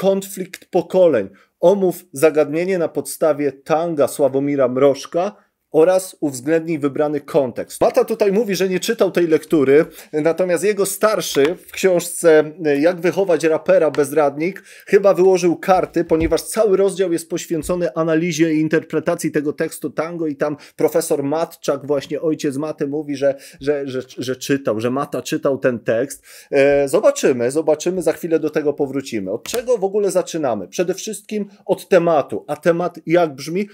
konflikt pokoleń. Omów zagadnienie na podstawie tanga Sławomira Mrożka oraz uwzględnij wybrany kontekst. Mata tutaj mówi, że nie czytał tej lektury, natomiast jego starszy w książce y, Jak wychować rapera bezradnik chyba wyłożył karty, ponieważ cały rozdział jest poświęcony analizie i interpretacji tego tekstu tango i tam profesor Matczak, właśnie ojciec Maty mówi, że, że, że, że czytał, że Mata czytał ten tekst. E, zobaczymy, zobaczymy, za chwilę do tego powrócimy. Od czego w ogóle zaczynamy? Przede wszystkim od tematu, a temat jak brzmi?